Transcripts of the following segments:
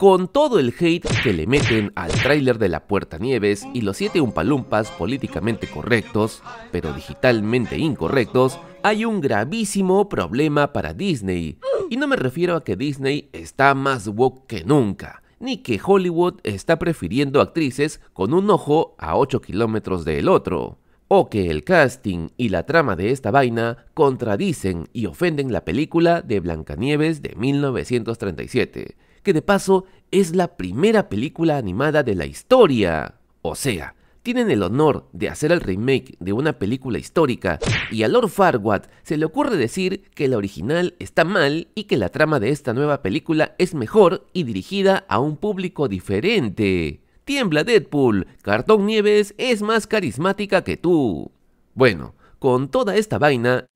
con todo el hate que le meten al tráiler de La Puerta Nieves y los siete umpalumpas políticamente correctos, pero digitalmente incorrectos, hay un gravísimo problema para Disney. Y no me refiero a que Disney está más woke que nunca, ni que Hollywood está prefiriendo actrices con un ojo a 8 kilómetros del otro, o que el casting y la trama de esta vaina contradicen y ofenden la película de Blancanieves de 1937 que de paso es la primera película animada de la historia. O sea, tienen el honor de hacer el remake de una película histórica y a Lord Farquaad se le ocurre decir que la original está mal y que la trama de esta nueva película es mejor y dirigida a un público diferente. Tiembla Deadpool, Cartón Nieves es más carismática que tú. Bueno, con toda esta vaina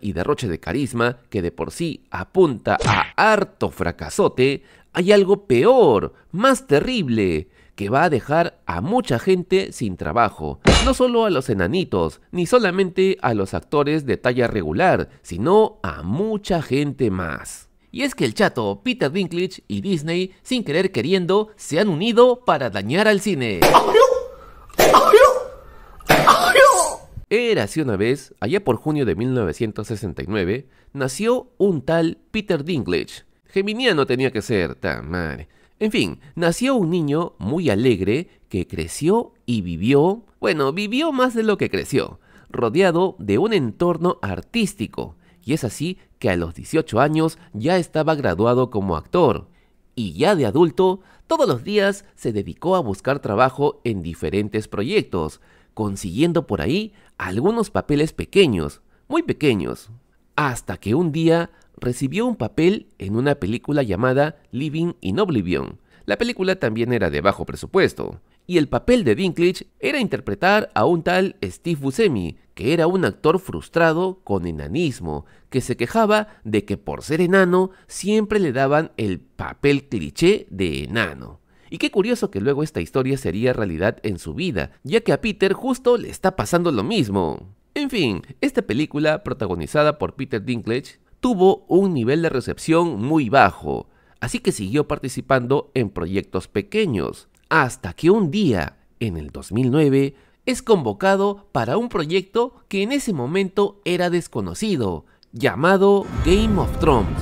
y derroche de carisma que de por sí apunta a harto fracasote, hay algo peor, más terrible, que va a dejar a mucha gente sin trabajo. No solo a los enanitos, ni solamente a los actores de talla regular, sino a mucha gente más. Y es que el chato, Peter Dinklage y Disney, sin querer queriendo, se han unido para dañar al cine. Era así una vez, allá por junio de 1969, nació un tal Peter Dinklage. Geminiano tenía que ser, tan madre. En fin, nació un niño muy alegre que creció y vivió, bueno, vivió más de lo que creció, rodeado de un entorno artístico. Y es así que a los 18 años ya estaba graduado como actor. Y ya de adulto, todos los días se dedicó a buscar trabajo en diferentes proyectos, consiguiendo por ahí algunos papeles pequeños, muy pequeños, hasta que un día recibió un papel en una película llamada Living in Oblivion. La película también era de bajo presupuesto, y el papel de Dinklage era interpretar a un tal Steve Buscemi, que era un actor frustrado con enanismo, que se quejaba de que por ser enano siempre le daban el papel cliché de enano. Y qué curioso que luego esta historia sería realidad en su vida, ya que a Peter justo le está pasando lo mismo. En fin, esta película, protagonizada por Peter Dinklage, tuvo un nivel de recepción muy bajo, así que siguió participando en proyectos pequeños, hasta que un día, en el 2009, es convocado para un proyecto que en ese momento era desconocido, llamado Game of Thrones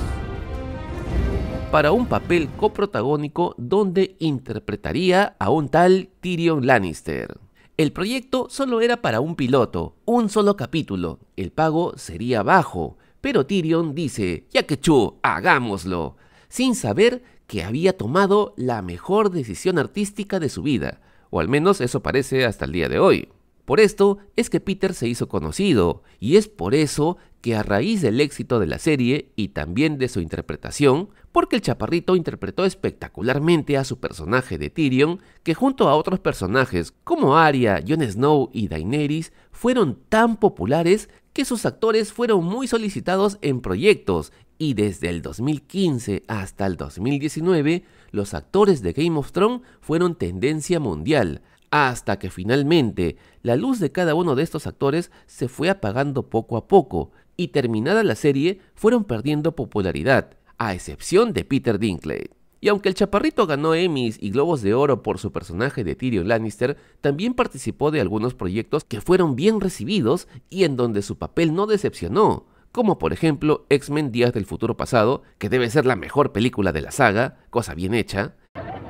para un papel coprotagónico donde interpretaría a un tal Tyrion Lannister. El proyecto solo era para un piloto, un solo capítulo, el pago sería bajo, pero Tyrion dice, ya que chu, hagámoslo, sin saber que había tomado la mejor decisión artística de su vida, o al menos eso parece hasta el día de hoy. Por esto es que Peter se hizo conocido, y es por eso que a raíz del éxito de la serie y también de su interpretación, porque el chaparrito interpretó espectacularmente a su personaje de Tyrion, que junto a otros personajes como Arya, Jon Snow y Daenerys fueron tan populares que sus actores fueron muy solicitados en proyectos y desde el 2015 hasta el 2019 los actores de Game of Thrones fueron tendencia mundial, hasta que finalmente la luz de cada uno de estos actores se fue apagando poco a poco, y terminada la serie fueron perdiendo popularidad, a excepción de Peter Dinklage. Y aunque el chaparrito ganó Emmys y Globos de Oro por su personaje de Tyrion Lannister, también participó de algunos proyectos que fueron bien recibidos y en donde su papel no decepcionó, como por ejemplo X-Men Días del Futuro Pasado, que debe ser la mejor película de la saga, cosa bien hecha.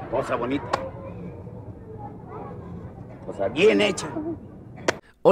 Cosa bonita. O bien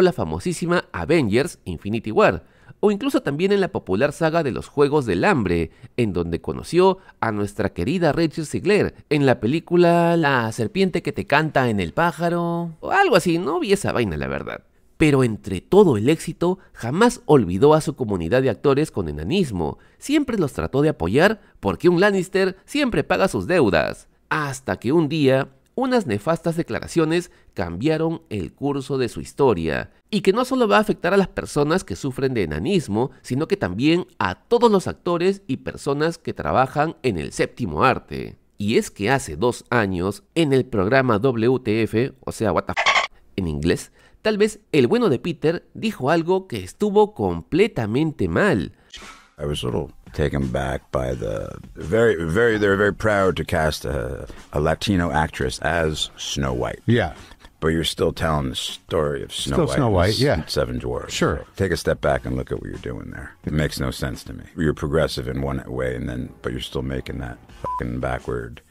la famosísima Avengers Infinity War, o incluso también en la popular saga de los Juegos del Hambre, en donde conoció a nuestra querida Rachel Ziegler en la película La serpiente que te canta en el pájaro, o algo así, no vi esa vaina la verdad. Pero entre todo el éxito, jamás olvidó a su comunidad de actores con enanismo, siempre los trató de apoyar porque un Lannister siempre paga sus deudas. Hasta que un día unas nefastas declaraciones cambiaron el curso de su historia, y que no solo va a afectar a las personas que sufren de enanismo, sino que también a todos los actores y personas que trabajan en el séptimo arte. Y es que hace dos años, en el programa WTF, o sea, what the en inglés, tal vez el bueno de Peter dijo algo que estuvo completamente mal. taken back by the very, very. They are very proud to cast a, a Latino actress as Snow White. Yeah, but you're still telling the story of Snow still White. Snow White, yeah. Seven Dwarfs. Sure. So take a step back and look at what you're doing there. It makes no sense to me. You're progressive in one way, and then but you're still making that fucking backward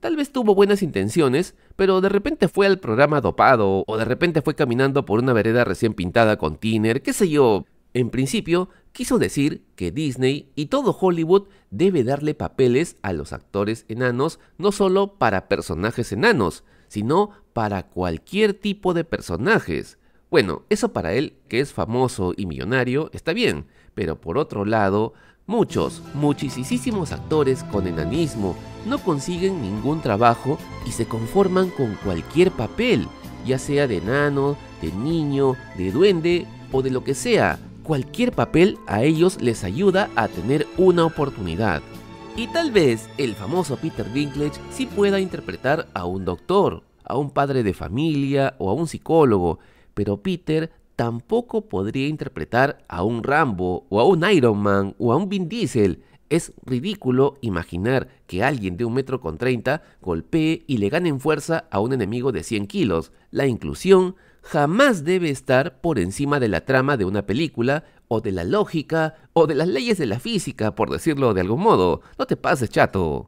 Tal vez tuvo buenas intenciones, pero de repente fue al programa dopado, o de repente fue caminando por una vereda recién pintada con tiner, qué sé yo. En principio, quiso decir que Disney y todo Hollywood debe darle papeles a los actores enanos, no solo para personajes enanos, sino para cualquier tipo de personajes. Bueno, eso para él, que es famoso y millonario, está bien, pero por otro lado, muchos, muchísimos actores con enanismo no consiguen ningún trabajo y se conforman con cualquier papel, ya sea de enano, de niño, de duende o de lo que sea. Cualquier papel a ellos les ayuda a tener una oportunidad. Y tal vez el famoso Peter Dinklage sí pueda interpretar a un doctor, a un padre de familia o a un psicólogo, pero Peter tampoco podría interpretar a un Rambo o a un Iron Man o a un Vin Diesel. Es ridículo imaginar que alguien de un metro con treinta golpee y le gane en fuerza a un enemigo de 100 kilos. La inclusión jamás debe estar por encima de la trama de una película o de la lógica o de las leyes de la física, por decirlo de algún modo. No te pases, chato.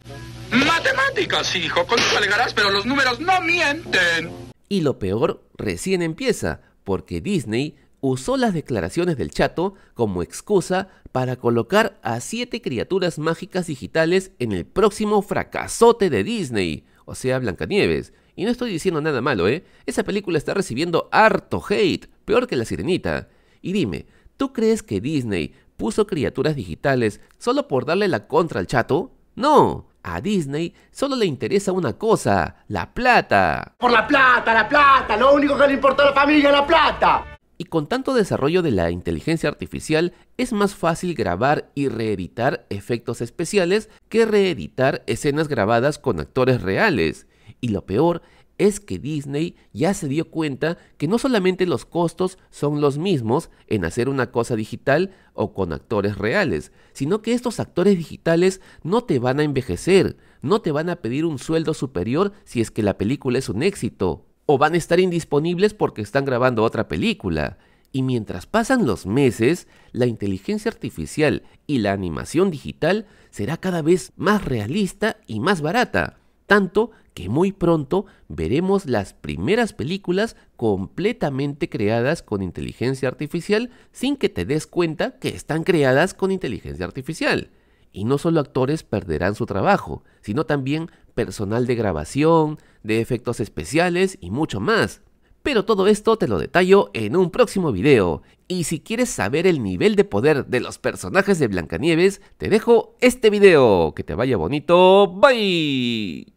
Matemáticas, hijo, con eso alegarás, pero los números no mienten. Y lo peor recién empieza, porque Disney usó las declaraciones del chato como excusa para colocar a siete criaturas mágicas digitales en el próximo fracasote de Disney, o sea, Blancanieves. Y no estoy diciendo nada malo, ¿eh? Esa película está recibiendo harto hate, peor que La Sirenita. Y dime, ¿tú crees que Disney puso criaturas digitales solo por darle la contra al chato? No, a Disney solo le interesa una cosa, la plata. Por la plata, la plata, lo único que le importa a la familia la plata. Y con tanto desarrollo de la inteligencia artificial, es más fácil grabar y reeditar efectos especiales que reeditar escenas grabadas con actores reales. Y lo peor es que Disney ya se dio cuenta que no solamente los costos son los mismos en hacer una cosa digital o con actores reales, sino que estos actores digitales no te van a envejecer, no te van a pedir un sueldo superior si es que la película es un éxito, o van a estar indisponibles porque están grabando otra película. Y mientras pasan los meses, la inteligencia artificial y la animación digital será cada vez más realista y más barata tanto que muy pronto veremos las primeras películas completamente creadas con inteligencia artificial sin que te des cuenta que están creadas con inteligencia artificial. Y no solo actores perderán su trabajo, sino también personal de grabación, de efectos especiales y mucho más. Pero todo esto te lo detallo en un próximo video. Y si quieres saber el nivel de poder de los personajes de Blancanieves, te dejo este video. Que te vaya bonito. Bye.